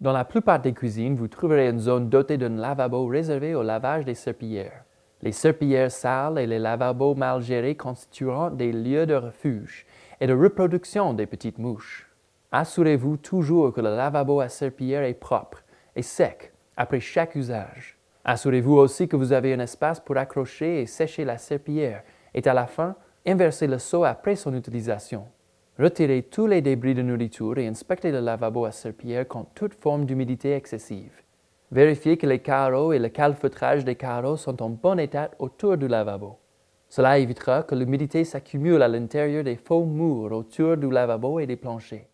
Dans la plupart des cuisines, vous trouverez une zone dotée d'un lavabo réservé au lavage des serpillères. Les serpillères sales et les lavabos mal gérés constitueront des lieux de refuge et de reproduction des petites mouches. Assurez-vous toujours que le lavabo à serpillères est propre et sec après chaque usage. Assurez-vous aussi que vous avez un espace pour accrocher et sécher la serpillère et à la fin, inverser le seau après son utilisation. Retirez tous les débris de nourriture et inspectez le lavabo à serpillière contre toute forme d'humidité excessive. Vérifiez que les carreaux et le calfeutrage des carreaux sont en bon état autour du lavabo. Cela évitera que l'humidité s'accumule à l'intérieur des faux murs autour du lavabo et des planchers.